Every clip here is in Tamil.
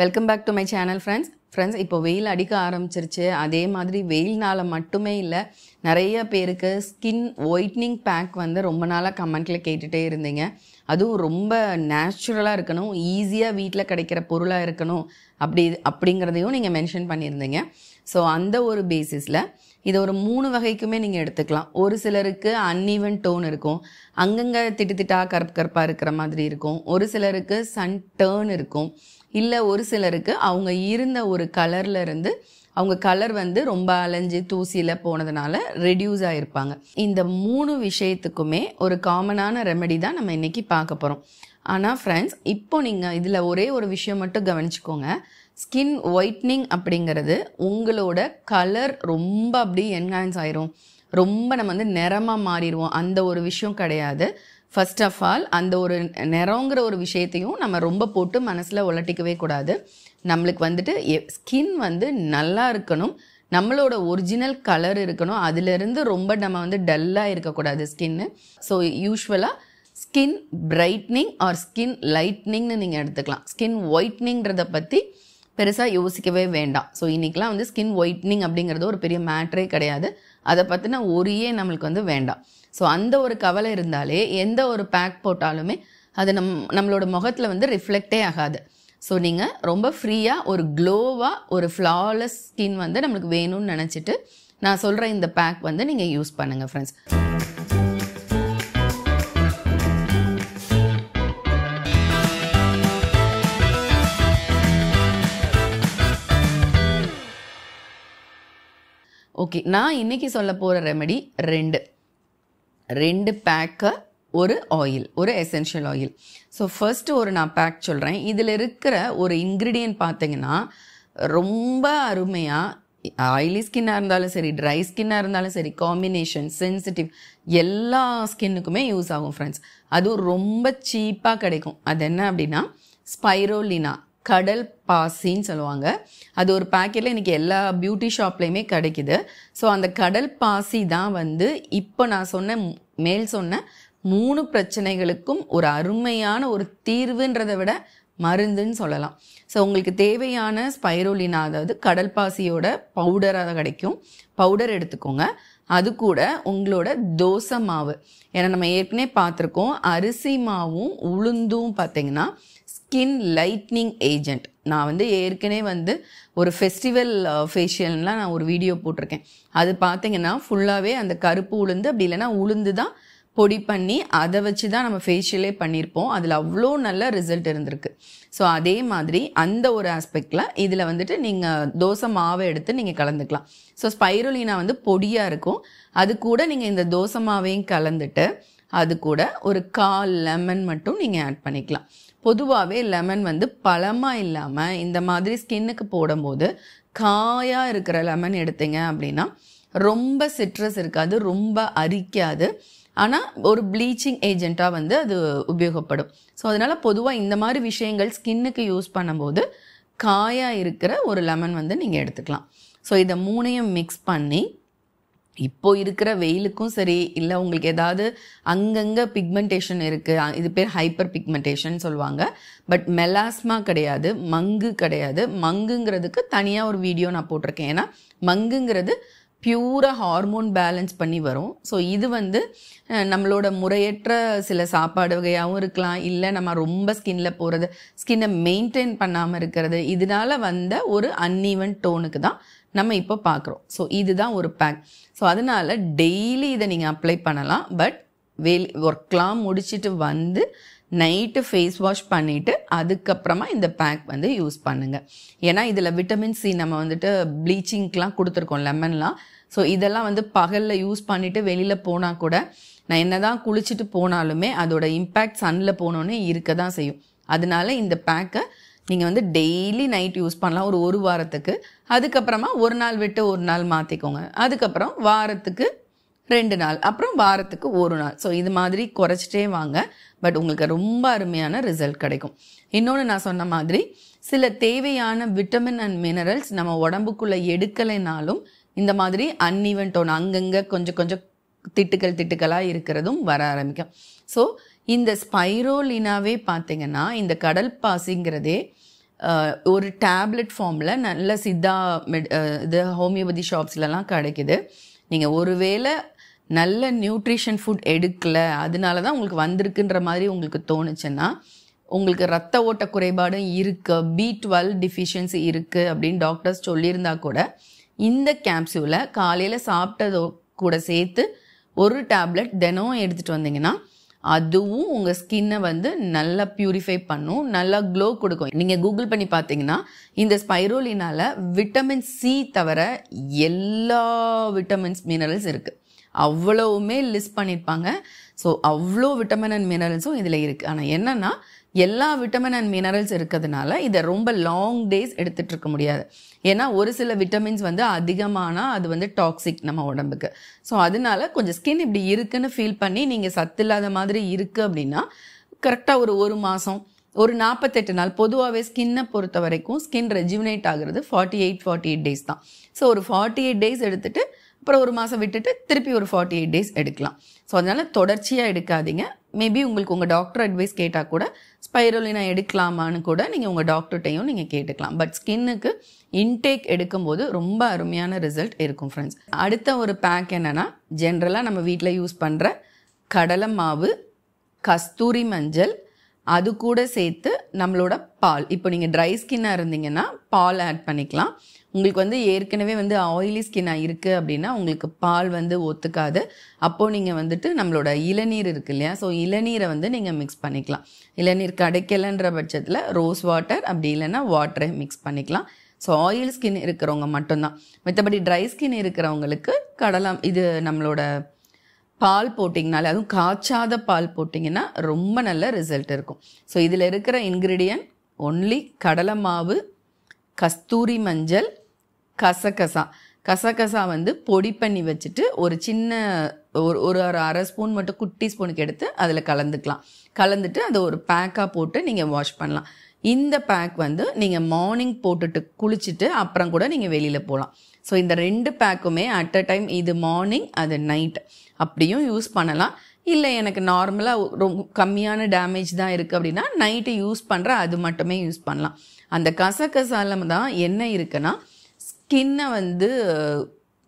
welcome back to my channel friends friends இப்போ வெயில் அடிக்க ஆரம்பிச்சிருச்சு அதே மாதிரி வெயில்னால் மட்டுமே இல்லை நிறைய பேருக்கு ஸ்கின் ஒயிட்னிங் பேக் வந்து ரொம்ப நாளாக கமெண்ட்டில் கேட்டுகிட்டே இருந்தீங்க அதுவும் ரொம்ப நேச்சுரலாக இருக்கணும் ஈஸியாக வீட்டில் கிடைக்கிற பொருளாக இருக்கணும் அப்படி அப்படிங்கிறதையும் நீங்கள் மென்ஷன் பண்ணியிருந்தீங்க ஸோ அந்த ஒரு பேசிஸில் இதை ஒரு மூணு வகைக்குமே நீங்கள் எடுத்துக்கலாம் ஒரு சிலருக்கு அன்இவன் டோன் இருக்கும் அங்கங்கே திட்டு திட்டா கருப்பு கருப்பாக இருக்கிற மாதிரி இருக்கும் ஒரு சிலருக்கு சன் டேர்ன் இருக்கும் இல்லை ஒரு சிலருக்கு அவங்க இருந்த ஒரு கலரில் இருந்து அவங்க கலர் வந்து ரொம்ப அலைஞ்சு தூசியில் போனதுனால ரெடியூஸ் ஆகிருப்பாங்க இந்த மூணு விஷயத்துக்குமே ஒரு காமனான ரெமெடி தான் நம்ம இன்றைக்கி பார்க்க போகிறோம் ஆனால் ஃப்ரெண்ட்ஸ் இப்போ நீங்கள் இதில் ஒரே ஒரு விஷயம் மட்டும் கவனிச்சுக்கோங்க ஸ்கின் ஒயிட்னிங் அப்படிங்கிறது உங்களோட கலர் ரொம்ப அப்படி என்ஹான்ஸ் ஆயிரும் ரொம்ப நம்ம வந்து நிறமாக மாறிடுவோம் அந்த ஒரு விஷயம் கிடையாது ஃபர்ஸ்ட் ஆஃப் ஆல் அந்த ஒரு நிறங்கிற ஒரு விஷயத்தையும் நம்ம ரொம்ப போட்டு மனசில் உலட்டிக்கவே கூடாது நம்மளுக்கு வந்துட்டு ஸ்கின் வந்து நல்லா இருக்கணும் நம்மளோட ஒரிஜினல் கலர் இருக்கணும் அதுலேருந்து ரொம்ப நம்ம வந்து டல்லாக இருக்கக்கூடாது ஸ்கின்னு ஸோ யூஸ்வலாக ஸ்கின் பிரைட்னிங் ஆர் ஸ்கின் லைட்னிங்னு நீங்கள் எடுத்துக்கலாம் ஸ்கின் ஒயிட்னிங்கிறத பற்றி பெருசாக யோசிக்கவே வேண்டாம் ஸோ இன்றைக்கெலாம் வந்து ஸ்கின் ஒயிட்னிங் அப்படிங்கிறது ஒரு பெரிய மேட்ரே கிடையாது அதை பற்றின ஒரே நம்மளுக்கு வந்து வேண்டாம் ஸோ அந்த ஒரு கவலை இருந்தாலே எந்த ஒரு பேக் போட்டாலுமே அது நம் நம்மளோட முகத்தில் வந்து ரிஃப்ளெக்டே ஆகாது ஸோ நீங்கள் ரொம்ப ஃப்ரீயாக ஒரு க்ளோவாக ஒரு ஃப்ளாலெஸ் ஸ்கின் வந்து நம்மளுக்கு வேணும்னு நினச்சிட்டு நான் சொல்கிற இந்த பேக் வந்து நீங்கள் யூஸ் பண்ணுங்கள் ஃப்ரெண்ட்ஸ் ஓகே நான் இன்றைக்கி சொல்ல போகிற ரெமெடி ரெண்டு ரெண்டு பேக்கு ஒரு ஆயில் ஒரு எசென்ஷியல் ஆயில் ஸோ ஃபஸ்ட்டு ஒரு நான் பேக் சொல்கிறேன் இதில் இருக்கிற ஒரு இன்க்ரீடியன்ட் பார்த்தீங்கன்னா ரொம்ப அருமையாக ஆயிலி ஸ்கின்னாக இருந்தாலும் சரி ட்ரை ஸ்கின்னாக இருந்தாலும் சரி காம்பினேஷன் சென்சிட்டிவ் எல்லா ஸ்கின்னுக்குமே யூஸ் ஆகும் ஃப்ரெண்ட்ஸ் அதுவும் ரொம்ப சீப்பாக கிடைக்கும் அது என்ன அப்படின்னா ஸ்பைரோலினா கடல் பாசின்னு சொல்லுவாங்க அது ஒரு பேக்கெட்டில் இன்னைக்கு எல்லா பியூட்டி ஷாப்லேயுமே கிடைக்கிது ஸோ அந்த கடல் பாசி தான் வந்து இப்போ நான் சொன்ன மேல் சொன்ன மூணு பிரச்சனைகளுக்கும் ஒரு அருமையான ஒரு தீர்வுன்றதை விட மருந்துன்னு சொல்லலாம் ஸோ உங்களுக்கு தேவையான ஸ்பைரோலினா அதாவது கடல் பாசியோட பவுடராக கிடைக்கும் பவுடர் எடுத்துக்கோங்க அது கூட உங்களோட தோசை மாவு ஏன்னா நம்ம ஏற்கனவே பார்த்துருக்கோம் அரிசி மாவும் உளுந்தும் பார்த்தீங்கன்னா ஸ்கின் லைட்னிங் ஏஜென்ட் நான் வந்து ஏற்கனவே வந்து ஒரு ஃபெஸ்டிவல் uh, ஃபேஷியல்லாம் நான் ஒரு வீடியோ போட்டிருக்கேன் அது பார்த்தீங்கன்னா ஃபுல்லாகவே அந்த கருப்பு உளுந்து அப்படி இல்லைன்னா உளுந்து தான் பொடி பண்ணி அதை வச்சு தான் நம்ம ஃபேஷியலே பண்ணியிருப்போம் அதில் அவ்வளோ நல்ல ரிசல்ட் இருந்திருக்கு ஸோ அதே மாதிரி அந்த ஒரு ஆஸ்பெக்டில் இதில் வந்துட்டு நீங்கள் தோசை மாவை எடுத்து நீங்கள் கலந்துக்கலாம் ஸோ ஸ்பைரோலினா வந்து பொடியாக இருக்கும் அது கூட நீங்கள் இந்த தோசை மாவையும் கலந்துட்டு அது கூட ஒரு கால் லெமன் மட்டும் நீங்கள் ஆட் பண்ணிக்கலாம் பொதுவாகவே லெமன் வந்து பழமாக இல்லாமல் இந்த மாதிரி ஸ்கின்னுக்கு போடும்போது காயாக இருக்கிற லெமன் எடுத்தீங்க அப்படின்னா ரொம்ப சிட்ரஸ் இருக்காது ரொம்ப அரிக்காது ஆனால் ஒரு ப்ளீச்சிங் ஏஜெண்ட்டாக வந்து அது உபயோகப்படும் ஸோ அதனால் பொதுவாக இந்த மாதிரி விஷயங்கள் ஸ்கின்னுக்கு யூஸ் பண்ணும்போது காயாக இருக்கிற ஒரு லெமன் வந்து நீங்கள் எடுத்துக்கலாம் ஸோ இதை மூணையும் மிக்ஸ் பண்ணி இப்போ இருக்கிற வெயிலுக்கும் சரி இல்லை உங்களுக்கு ஏதாவது அங்கங்கே பிக்மெண்டேஷன் இருக்குது இது பேர் ஹைப்பர் பிக்மெண்டேஷன் சொல்லுவாங்க பட் மெலாஸ்மா கிடையாது மங்கு கிடையாது மங்குங்கிறதுக்கு தனியாக ஒரு வீடியோ நான் போட்டிருக்கேன் ஏன்னா மங்குங்கிறது பியூராக ஹார்மோன் பேலன்ஸ் பண்ணி வரும் ஸோ இது வந்து நம்மளோட முறையற்ற சில சாப்பாடு வகையாகவும் இருக்கலாம் இல்லை நம்ம ரொம்ப ஸ்கின்ல போகிறது ஸ்கின்னை மெயின்டைன் பண்ணாமல் இருக்கிறது இதனால வந்த ஒரு அன்இவன் டோனுக்கு தான் நம்ம இப்போ பார்க்குறோம் ஸோ இதுதான் ஒரு பேக் ஸோ அதனால் டெய்லி இதை நீங்கள் அப்ளை பண்ணலாம் பட் வேலி ஒர்க்லாம் முடிச்சுட்டு வந்து நைட்டு ஃபேஸ் வாஷ் பண்ணிவிட்டு அதுக்கப்புறமா இந்த பேக் வந்து யூஸ் பண்ணுங்கள் ஏன்னா இதில் விட்டமின் சி நம்ம வந்துட்டு ப்ளீச்சிங்க்கெலாம் கொடுத்துருக்கோம் லெமன்லாம் ஸோ இதெல்லாம் வந்து பகலில் யூஸ் பண்ணிவிட்டு வெளியில் போனால் கூட நான் என்ன தான் குளிச்சுட்டு போனாலுமே அதோட இம்பேக்ட் சன்னில் போனோன்னே இருக்க தான் செய்யும் அதனால இந்த பேக்கை நீங்கள் வந்து டெய்லி நைட் யூஸ் பண்ணலாம் ஒரு ஒரு வாரத்துக்கு அதுக்கப்புறமா ஒரு நாள் விட்டு ஒரு நாள் மாற்றிக்கோங்க அதுக்கப்புறம் வாரத்துக்கு ரெண்டு நாள் அப்புறம் வாரத்துக்கு ஒரு நாள் ஸோ இது மாதிரி குறைச்சிட்டே வாங்க பட் உங்களுக்கு ரொம்ப அருமையான ரிசல்ட் கிடைக்கும் இன்னொன்று நான் சொன்ன மாதிரி சில தேவையான விட்டமின் அண்ட் மினரல்ஸ் நம்ம உடம்புக்குள்ளே எடுக்கலைனாலும் இந்த மாதிரி அன்இவன் டோன் அங்கங்கே கொஞ்சம் கொஞ்சம் திட்டுக்கள் திட்டுக்களாக இருக்கிறதும் வர ஆரம்பிக்கும் ஸோ இந்த ஸ்பைரோலினாவே பார்த்தீங்கன்னா இந்த கடல் பாசிங்கிறதே ஒரு டேப்லெட் ஃபார்மில் நல்ல சித்தா மெட் இது ஹோமியோபதி ஷாப்ஸ்லலாம் கிடைக்கிது நீங்கள் ஒருவேளை நல்ல நியூட்ரிஷன் ஃபுட் எடுக்கல அதனால தான் உங்களுக்கு வந்திருக்குன்ற மாதிரி உங்களுக்கு தோணுச்சுன்னா உங்களுக்கு ரத்த ஓட்ட குறைபாடும் இருக்குது பி டுவெல் டிஃபிஷியன்சி இருக்குது அப்படின்னு டாக்டர்ஸ் சொல்லியிருந்தா கூட இந்த கேப்சூலை காலையில் சாப்பிட்டதோ கூட சேர்த்து ஒரு டேப்லெட் தினம் எடுத்துகிட்டு வந்தீங்கன்னா அதுவும் உங்கள் ஸ்கின்னை வந்து நல்லா பியூரிஃபை பண்ணும் நல்லா க்ளோ கொடுக்கும் நீங்கள் கூகுள் பண்ணி பார்த்தீங்கன்னா இந்த ஸ்பைரோலினால் விட்டமின் சி தவிர எல்லா விட்டமின்ஸ் மினரல்ஸ் இருக்குது அவ்வளவுமே லிஸ்ட் பண்ணியிருப்பாங்க ஸோ அவ்வளோ விட்டமின் அண்ட் மினரல்ஸும் இதில் இருக்குது ஆனால் என்னென்னா எல்லா விட்டமின் அண்ட் மினரல்ஸ் இருக்கிறதுனால இதை ரொம்ப லாங் டேஸ் எடுத்துகிட்டு இருக்க முடியாது ஏன்னா ஒரு சில விட்டமின்ஸ் வந்து அதிகமானால் அது வந்து டாக்ஸிக் நம்ம உடம்புக்கு ஸோ அதனால கொஞ்சம் ஸ்கின் இப்படி இருக்குன்னு ஃபீல் பண்ணி நீங்கள் சத்து இல்லாத மாதிரி இருக்குது அப்படின்னா கரெக்டாக ஒரு ஒரு மாதம் ஒரு நாற்பத்தெட்டு நாள் பொதுவாகவே ஸ்கின்னை பொறுத்த வரைக்கும் ஸ்கின் ரெஜுவினேட் ஆகிறது forty eight forty eight days தான் ஸோ ஒரு ஃபார்ட்டி எயிட் டேஸ் எடுத்துகிட்டு அப்புறம் ஒரு மாதம் விட்டுட்டு திருப்பி ஒரு ஃபார்ட்டி எயிட் டேஸ் எடுக்கலாம் ஸோ அதனால் தொடர்ச்சியாக எடுக்காதீங்க மேபி உங்களுக்கு உங்கள் டாக்டர் அட்வைஸ் கேட்டால் கூட ஸ்பைரோலினா எடுக்கலாமான்னு கூட நீங்கள் உங்கள் டாக்டர்கிட்டையும் நீங்கள் கேட்டுக்கலாம் பட் ஸ்கின்னுக்கு இன்டேக் எடுக்கும்போது ரொம்ப அருமையான ரிசல்ட் இருக்கும் ஃப்ரெண்ட்ஸ் அடுத்த ஒரு பேக் என்னென்னா ஜென்ரலாக நம்ம வீட்டில் யூஸ் பண்ணுற கடலை மாவு கஸ்தூரி மஞ்சள் அது கூட சேர்த்து நம்மளோட பால் இப்போ நீங்கள் ட்ரை ஸ்கின்னாக இருந்தீங்கன்னா பால் ஆட் பண்ணிக்கலாம் உங்களுக்கு வந்து ஏற்கனவே வந்து ஆயிலி ஸ்கின்னாக இருக்குது அப்படின்னா உங்களுக்கு பால் வந்து ஒத்துக்காது அப்போது நீங்கள் வந்துட்டு நம்மளோட இளநீர் இருக்குது இல்லையா ஸோ இளநீரை வந்து நீங்கள் மிக்ஸ் பண்ணிக்கலாம் இளநீர் கிடைக்கலன்ற பட்சத்தில் ரோஸ் வாட்டர் அப்படி இல்லைன்னா வாட்டரை மிக்ஸ் பண்ணிக்கலாம் ஸோ ஆயில் ஸ்கின் இருக்கிறவங்க மட்டும்தான் மற்றபடி ட்ரை ஸ்கின் இருக்கிறவங்களுக்கு கடலாம் இது நம்மளோட பால் போட்டிங்கனாலே அதுவும் காய்ச்சாத பால் போட்டிங்கன்னா ரொம்ப நல்ல ரிசல்ட் இருக்கும் ஸோ இதில் இருக்கிற இன்க்ரீடியன்ட் ஒன்லி கடலை மாவு கஸ்தூரி மஞ்சள் கசகசா கசகசா வந்து பொடி பண்ணி வச்சுட்டு ஒரு சின்ன ஒரு ஒரு அரை ஸ்பூன் மட்டும் குட்டி ஸ்பூனுக்கு எடுத்து அதில் கலந்துக்கலாம் கலந்துட்டு அதை ஒரு பேக்காக போட்டு நீங்கள் வாஷ் பண்ணலாம் இந்த பேக் வந்து நீங்கள் மார்னிங் போட்டுட்டு குளிச்சுட்டு அப்புறம் கூட நீங்கள் வெளியில் போகலாம் ஸோ இந்த ரெண்டு பேக்குமே அட் அ டைம் இது மார்னிங் அது நைட் அப்படியும் யூஸ் பண்ணலாம் இல்லை எனக்கு நார்மலாக ரொம்ப கம்மியான டேமேஜ் தான் இருக்குது அப்படின்னா நைட்டு யூஸ் பண்ணுற அது மட்டுமே யூஸ் பண்ணலாம் அந்த கசகசாலம் தான் என்ன இருக்குன்னா ஸ்கின்னை வந்து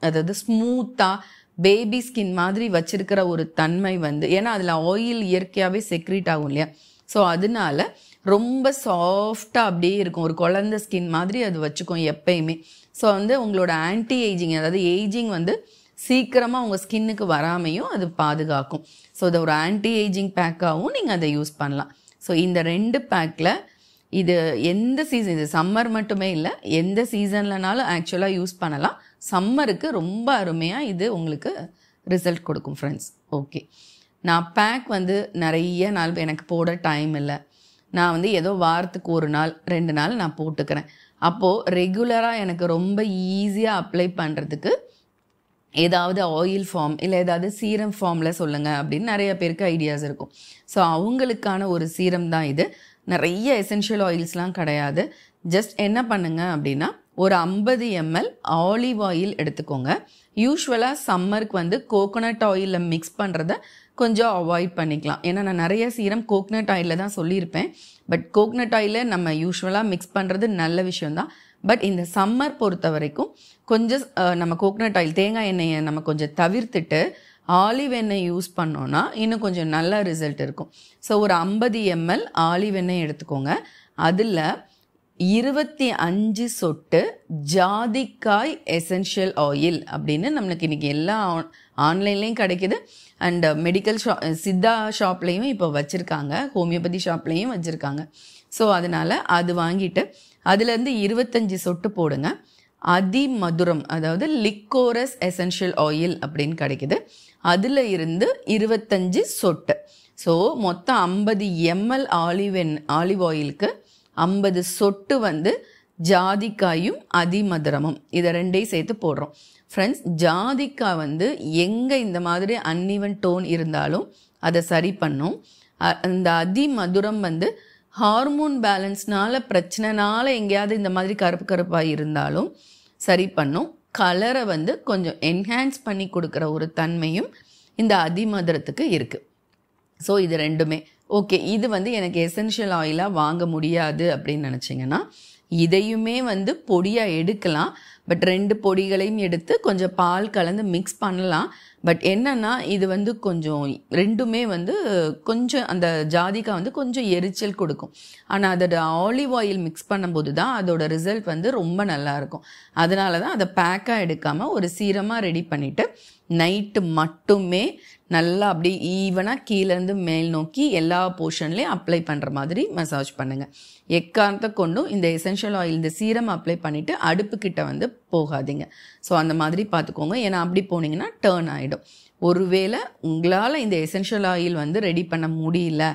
அதாவது ஸ்மூத்தாக பேபி ஸ்கின் மாதிரி வச்சிருக்கிற ஒரு தன்மை வந்து ஏன்னா அதில் ஆயில் இயற்கையாகவே செக்ரீட் ஆகும் இல்லையா ஸோ அதனால ரொம்ப சாஃப்டாக அப்படியே இருக்கும் ஒரு குழந்த ஸ்கின் மாதிரி அது வச்சுக்கும் எப்பயுமே ஸோ வந்து உங்களோட ஆன்டி ஏஜிங் அதாவது ஏஜிங் வந்து சீக்கிரமாக உங்கள் ஸ்கின்னுக்கு வராமையும் அது பாதுகாக்கும் ஸோ அதை ஒரு ஆன்டி ஏஜிங் பேக்காகவும் நீங்கள் அதை யூஸ் பண்ணலாம் ஸோ இந்த ரெண்டு பேக்கில் இது எந்த சீசன் இது சம்மர் மட்டுமே இல்லை எந்த சீசன்லனாலும் ஆக்சுவலாக யூஸ் பண்ணலாம் சம்மருக்கு ரொம்ப அருமையாக இது உங்களுக்கு ரிசல்ட் கொடுக்கும் ஃப்ரெண்ட்ஸ் ஓகே நான் பேக் வந்து நிறைய நாள் எனக்கு போட டைம் இல்லை நான் வந்து ஏதோ வாரத்துக்கு ஒரு நாள் ரெண்டு நாள் நான் போட்டுக்கிறேன் அப்போது ரெகுலராக எனக்கு ரொம்ப ஈஸியாக அப்ளை பண்ணுறதுக்கு ஏதாவது ஆயில் ஃபார்ம் இல்லை ஏதாவது சீரம் ஃபார்மில் சொல்லுங்கள் அப்படின்னு நிறைய பேருக்கு ஐடியாஸ் இருக்கும் ஸோ அவங்களுக்கான ஒரு சீரம் தான் இது நிறைய எசென்ஷியல் ஆயில்ஸ்லாம் கிடையாது ஜஸ்ட் என்ன பண்ணுங்க அப்படின்னா ஒரு ஐம்பது எம்எல் ஆலிவ் ஆயில் எடுத்துக்கோங்க யூஸ்வலாக சம்மருக்கு வந்து கோகோனட் ஆயிலில் மிக்ஸ் பண்ணுறத கொஞ்சம் அவாய்ட் பண்ணிக்கலாம் ஏன்னா நான் நிறைய சீரம் கோக்னட் ஆயிலில் தான் சொல்லியிருப்பேன் பட் கோக்னட் ஆயிலை நம்ம யூஸ்வலாக மிக்ஸ் பண்ணுறது நல்ல விஷயம்தான் பட் இந்த சம்மர் பொறுத்த வரைக்கும் கொஞ்சம் நம்ம கோகனட் ஆயில் தேங்காய் எண்ணெயை நம்ம கொஞ்சம் தவிர்த்துட்டு ஆலிவ் எண்ணெய் யூஸ் பண்ணோன்னா இன்னும் கொஞ்சம் நல்ல ரிசல்ட் இருக்கும் ஸோ ஒரு ஐம்பது எம்எல் ஆலிவ் எண்ணெய் எடுத்துக்கோங்க அதில் இருபத்தி அஞ்சு சொட்டு ஜாதிக்காய் எசென்ஷியல் ஆயில் அப்படின்னு நம்மளுக்கு இன்றைக்கி எல்லா ஆன்லைன்லேயும் கிடைக்கிது அண்ட் மெடிக்கல் ஷா சித்தா ஷாப்லேயும் இப்போ வச்சுருக்காங்க ஹோமியோபதி ஷாப்லேயும் வச்சுருக்காங்க ஸோ அதனால் அது வாங்கிட்டு அதுலேருந்து இருபத்தஞ்சி சொட்டு போடுங்க மதுரம் அதாவது லிக்கோரஸ் எசென்ஷியல் ஆயில் அப்படின்னு கிடைக்கிது அதில் இருந்து இருபத்தஞ்சி சொட்டு ஸோ மொத்தம் ஐம்பது எம்எல் ஆலிவென் ஆலிவ் ஆயிலுக்கு ஐம்பது சொட்டு வந்து ஜாதிக்காயும் அதிமதுரமும் இதை ரெண்டையும் சேர்த்து போடுறோம் ஃப்ரெண்ட்ஸ் ஜாதிக்காய் வந்து எங்கே இந்த மாதிரி அன்இவன் டோன் இருந்தாலும் அதை சரி பண்ணும் அந்த அதிமதுரம் வந்து ஹார்மோன் பேலன்ஸ்னால பிரச்சனைனால எங்கேயாவது இந்த மாதிரி கருப்பு கருப்பாக இருந்தாலும் சரி பண்ணும் கலரை வந்து கொஞ்சம் என்ஹான்ஸ் பண்ணி கொடுக்குற ஒரு தன்மையும் இந்த அதிமதுரத்துக்கு இருக்குது ஸோ இது ரெண்டுமே ஓகே இது வந்து எனக்கு எசென்ஷியல் ஆயிலாக வாங்க முடியாது அப்படின்னு நினச்சிங்கன்னா இதையுமே வந்து பொடியாக எடுக்கலாம் பட் ரெண்டு பொடிகளையும் எடுத்து கொஞ்சம் பால் கலந்து மிக்ஸ் பண்ணலாம் பட் என்னென்னா இது வந்து கொஞ்சம் ரெண்டுமே வந்து கொஞ்சம் அந்த ஜாதிக்காய் வந்து கொஞ்சம் எரிச்சல் கொடுக்கும் ஆனால் அதோட ஆலிவ் ஆயில் மிக்ஸ் பண்ணும்போது தான் அதோட ரிசல்ட் வந்து ரொம்ப நல்லாயிருக்கும் அதனால தான் அதை பேக்காக எடுக்காமல் ஒரு சீரமாக ரெடி பண்ணிவிட்டு நைட்டு மட்டுமே நல்லா அப்படி ஈவனாக கீழேருந்து மேல் நோக்கி எல்லா போர்ஷன்லேயும் அப்ளை பண்ணுற மாதிரி மசாஜ் பண்ணுங்கள் எக்காரத்தை கொண்டும் இந்த எசென்ஷியல் ஆயில் இந்த சீரம் அப்ளை பண்ணிவிட்டு அடுப்புக்கிட்ட வந்து போகாதீங்க ஸோ அந்த மாதிரி பார்த்துக்கோங்க ஏன்னா அப்படி போனீங்கன்னா டேர்ன் ஆகிடும் ஒருவேளை உங்களால் இந்த எசென்ஷியல் ஆயில் வந்து ரெடி பண்ண முடியல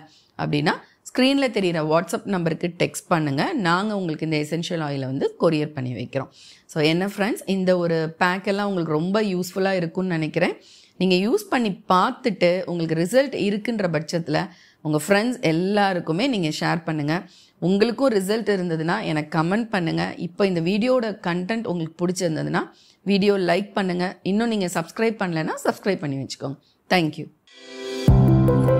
அப்படின்னா ஸ்க்ரீனில் தெரிகிற வாட்ஸ்அப் நம்பருக்கு டெக்ஸ்ட் பண்ணுங்கள் நாங்கள் உங்களுக்கு இந்த எசென்ஷியல் ஆயிலை வந்து கொரியர் பண்ணி வைக்கிறோம் ஸோ என்ன ஃப்ரெண்ட்ஸ் இந்த ஒரு பேக்கெல்லாம் உங்களுக்கு ரொம்ப யூஸ்ஃபுல்லாக இருக்கும்னு நினைக்கிறேன் நீங்கள் யூஸ் பண்ணி பார்த்துட்டு உங்களுக்கு ரிசல்ட் இருக்குன்ற பட்சத்தில் உங்கள் ஃப்ரெண்ட்ஸ் எல்லாருக்குமே நீங்கள் ஷேர் பண்ணுங்கள் உங்களுக்கும் ரிசல்ட் இருந்ததுன்னா எனக்கு கமெண்ட் பண்ணுங்கள் இப்போ இந்த வீடியோட கண்டென்ட் உங்களுக்கு பிடிச்சிருந்ததுன்னா வீடியோ லைக் பண்ணுங்கள் இன்னும் நீங்கள் சப்ஸ்கிரைப் பண்ணலைன்னா சப்ஸ்கிரைப் பண்ணி வச்சுக்கோங்க தேங்க்யூ